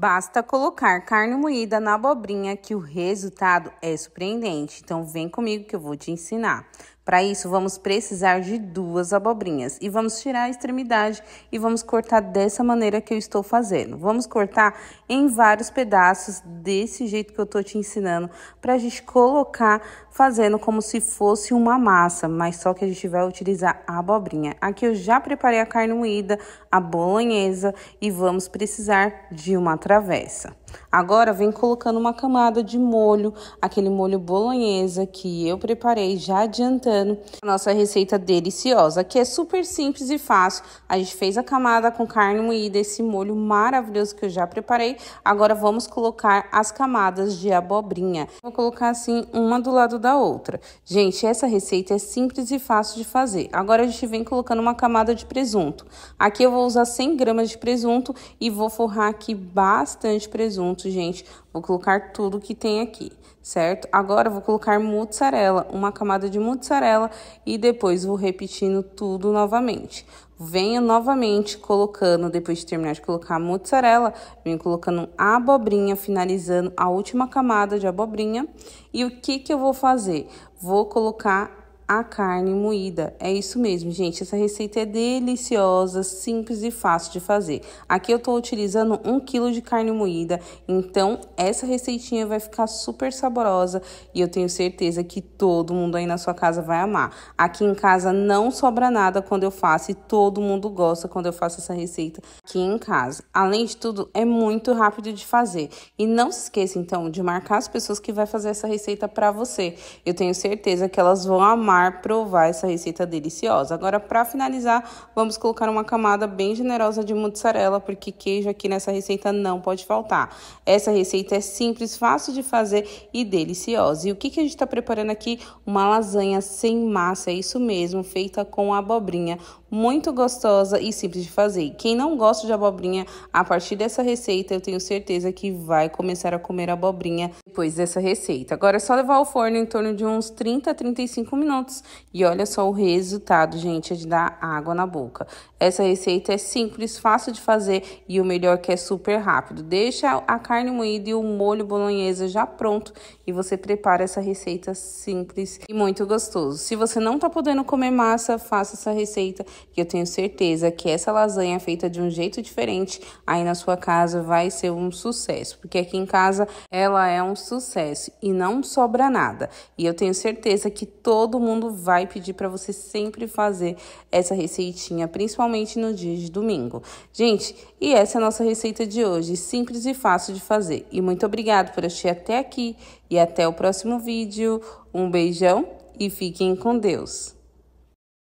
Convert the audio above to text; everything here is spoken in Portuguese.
Basta colocar carne moída na abobrinha que o resultado é surpreendente. Então vem comigo que eu vou te ensinar. Para isso, vamos precisar de duas abobrinhas e vamos tirar a extremidade e vamos cortar dessa maneira que eu estou fazendo. Vamos cortar em vários pedaços, desse jeito que eu estou te ensinando, para a gente colocar fazendo como se fosse uma massa, mas só que a gente vai utilizar a abobrinha. Aqui eu já preparei a carne moída, a bolonhesa e vamos precisar de uma travessa. Agora vem colocando uma camada de molho, aquele molho bolonhesa que eu preparei já adiantando Caetano. A nossa receita deliciosa, que é super simples e fácil. A gente fez a camada com carne moída, esse molho maravilhoso que eu já preparei. Agora vamos colocar as camadas de abobrinha. Vou colocar assim, uma do lado da outra. Gente, essa receita é simples e fácil de fazer. Agora a gente vem colocando uma camada de presunto. Aqui eu vou usar 100 gramas de presunto e vou forrar aqui bastante presunto, gente, Vou colocar tudo que tem aqui, certo? Agora, vou colocar mussarela, uma camada de mussarela e depois vou repetindo tudo novamente. Venho novamente colocando, depois de terminar de colocar a mussarela, venho colocando a abobrinha, finalizando a última camada de abobrinha. E o que que eu vou fazer? Vou colocar a carne moída. É isso mesmo, gente. Essa receita é deliciosa, simples e fácil de fazer. Aqui eu estou utilizando um quilo de carne moída, então essa receitinha vai ficar super saborosa e eu tenho certeza que todo mundo aí na sua casa vai amar. Aqui em casa não sobra nada quando eu faço e todo mundo gosta quando eu faço essa receita aqui em casa. Além de tudo, é muito rápido de fazer. E não se esqueça, então, de marcar as pessoas que vai fazer essa receita para você. Eu tenho certeza que elas vão amar provar essa receita deliciosa. Agora, para finalizar, vamos colocar uma camada bem generosa de mozzarella, porque queijo aqui nessa receita não pode faltar. Essa receita é simples, fácil de fazer e deliciosa. E o que, que a gente está preparando aqui? Uma lasanha sem massa, é isso mesmo, feita com abobrinha. Muito gostosa e simples de fazer. Quem não gosta de abobrinha, a partir dessa receita, eu tenho certeza que vai começar a comer abobrinha depois dessa receita. Agora é só levar ao forno em torno de uns 30 a 35 minutos e olha só o resultado, gente, é de dar água na boca. Essa receita é simples, fácil de fazer e o melhor que é super rápido. Deixa a carne moída e o molho bolonhesa já pronto e você prepara essa receita simples e muito gostoso. Se você não tá podendo comer massa, faça essa receita que eu tenho certeza que essa lasanha feita de um jeito diferente aí na sua casa vai ser um sucesso, porque aqui em casa ela é um sucesso e não sobra nada. E eu tenho certeza que todo mundo vai pedir para você sempre fazer essa receitinha, principalmente no dia de domingo. Gente, e essa é a nossa receita de hoje, simples e fácil de fazer. E muito obrigado por assistir até aqui e até o próximo vídeo. Um beijão e fiquem com Deus.